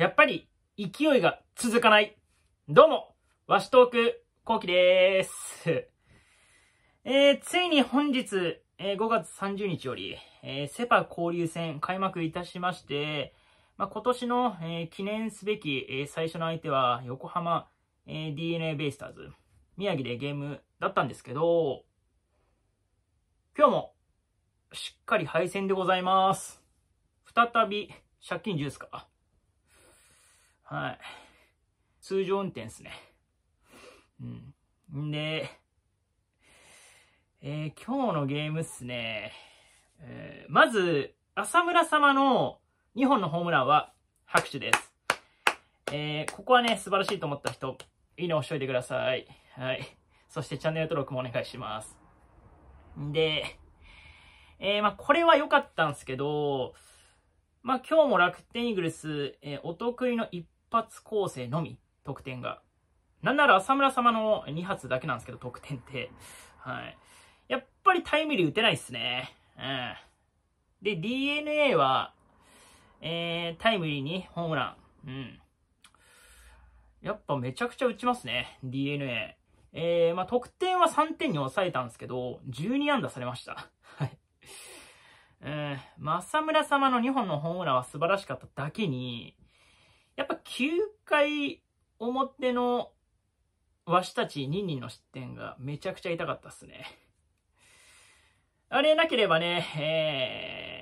やっぱり勢いが続かない。どうも、わしトーク、後期でーす。えー、ついに本日、えー、5月30日より、えー、セパ交流戦開幕いたしまして、まあ、今年の、えー、記念すべき、えー、最初の相手は横浜、えー、DNA ベイスターズ、宮城でゲームだったんですけど、今日もしっかり敗戦でございます。再び借金10すかはい。通常運転ですね。うん。んで、えー、今日のゲームっすね。えー、まず、浅村様の2本のホームランは拍手です。えー、ここはね、素晴らしいと思った人、いいね押しといてください。はい。そしてチャンネル登録もお願いします。んで、えー、まあ、これは良かったんですけど、まあ、今日も楽天イーグルス、えー、お得意の一発構成のみ、得点が。なんなら浅村様の2発だけなんですけど、得点って。はい。やっぱりタイムリー打てないっすね。うん。で、DNA は、えー、タイムリーにホームラン。うん。やっぱめちゃくちゃ打ちますね。DNA。えー、まあ、得点は3点に抑えたんですけど、12安打されました。はい。うん。まあ、浅村様の2本のホームランは素晴らしかっただけに、やっぱ9回表のわしたち2人の失点がめちゃくちゃ痛かったっすね。あれなければね、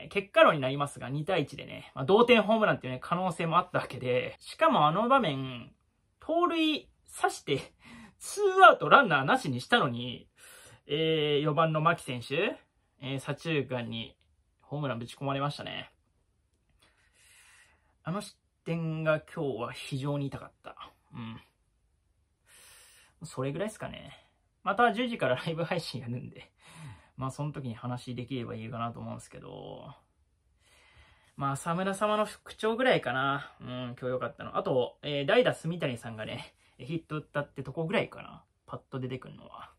えー、結果論になりますが2対1でね、まあ、同点ホームランっていうね、可能性もあったわけで、しかもあの場面、盗塁刺して、ツーアウトランナーなしにしたのに、えー、4番の牧選手、えー、左中間にホームランぶち込まれましたね。あの失点が今日は非常に痛かった。うん。それぐらいですかね。また10時から ライブ配信やるんで、まあその時に話できればいいかなと思うんですけど、まあ、浅村様の復調ぐらいかな。うん、今日良かったの。あと、えー、代打住谷さんがね、ヒット打ったってとこぐらいかな。パッと出てくるのは。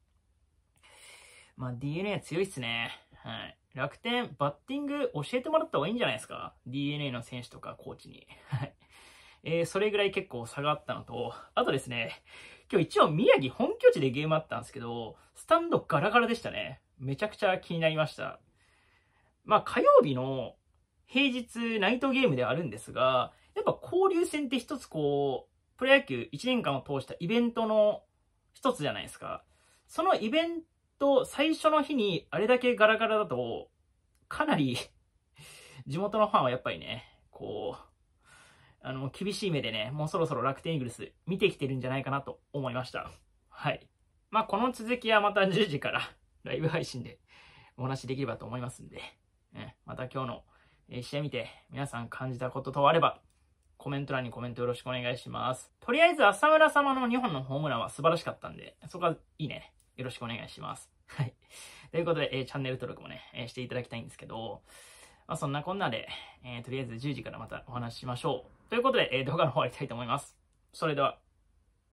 まあ、DNA 強いっすね。はい。楽天、バッティング教えてもらった方がいいんじゃないですか ?DNA の選手とかコーチに。はい。えー、それぐらい結構差があったのと、あとですね、今日一応宮城本拠地でゲームあったんですけど、スタンドガラガラでしたね。めちゃくちゃ気になりました。まあ火曜日の平日ナイトゲームではあるんですが、やっぱ交流戦って一つこう、プロ野球1年間を通したイベントの一つじゃないですか。そのイベント最初の日にあれだけガラガラだと、かなり地元のファンはやっぱりね、こう、あの、厳しい目でね、もうそろそろ楽天イーグルス見てきてるんじゃないかなと思いました。はい。まあ、この続きはまた10時からライブ配信でお話できればと思いますんで、ね、また今日の試合見て皆さん感じたこととあれば、コメント欄にコメントよろしくお願いします。とりあえず、浅村様の2本のホームランは素晴らしかったんで、そこはいいね。よろしくお願いします。はい。ということで、えー、チャンネル登録もね、えー、していただきたいんですけど、まあ、そんなこんなで、えー、とりあえず10時からまたお話ししましょう。ということで、えー、動画の方終わりたいと思います。それでは。